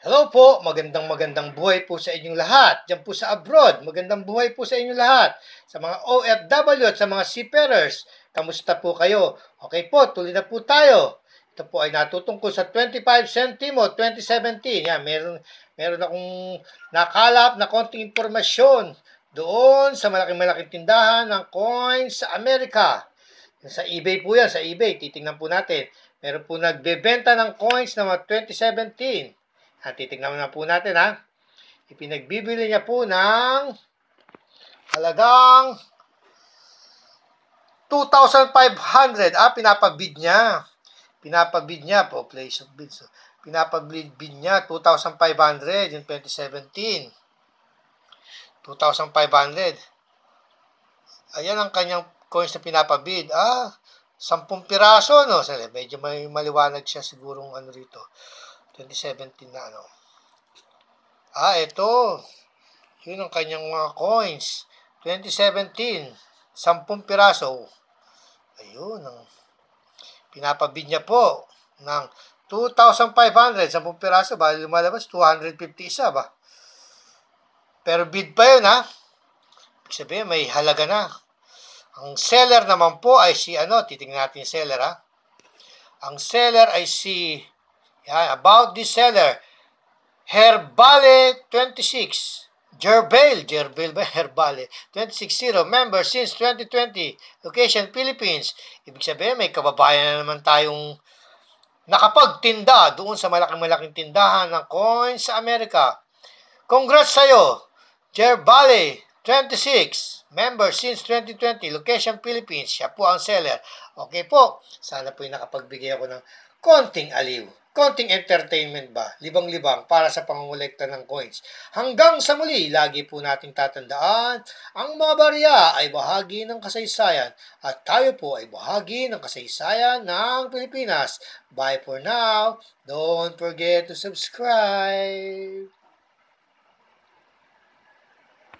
Hello po, magandang magandang buhay po sa inyong lahat. Diyan po sa abroad, magandang buhay po sa inyong lahat. Sa mga OFW at sa mga seafarers, kamusta po kayo? Okay po, tuloy na po tayo. Ito po ay natutungkol sa 25 Centimo 2017. Yan, meron, meron akong nakalap na konting impormasyon doon sa malaking-malaking tindahan ng coins sa Amerika. Sa eBay po yan, sa eBay. Titingnan po natin. Meron po nagbebenta ng coins na mga 2017. At titignan na po natin ha. Ipinagbibili niya po ng halagang 2,500. Ah, pinapabid niya. Pinapabid niya po, place of bids. Pinapabid niya 2,500 in 2017. 2,500. Ayan ang kanyang coins na pinapabid. Ah, 10 piraso, no? Medyo may maliwanag siya sigurong ano rito. 2017 na ano. Ah, ito. Yun ang kanyang mga coins. 2017, 10 piraso. Ayun, ang pinapabid niya po ng 2,500, 10 piraso ba? Lumalabas, 250 ba? Pero bid pa yun, ha? Ibig sabihin, may halaga na. Ang seller naman po ay si ano, titingnan natin yung seller, ha? Ang seller ay si yan, about this seller, Herbale 26. Jerbail, Jerbail ba? Herbale. 260 member since 2020. Location, Philippines. Ibig sabihin, may kababayan na naman tayong nakapagtinda doon sa malaking-malaking tindahan ng coins sa Amerika. Congrats sa'yo, Jerbale, 26, member since 2020, location Philippines. Siya po ang seller. Okay po, sana po yung nakapagbigay ako ng konting aliw konting entertainment ba, libang-libang para sa pangungulekta ng coins. Hanggang sa muli, lagi po nating tatandaan, ang mga barya ay bahagi ng kasaysayan at tayo po ay bahagi ng kasaysayan ng Pilipinas. Bye for now. Don't forget to subscribe.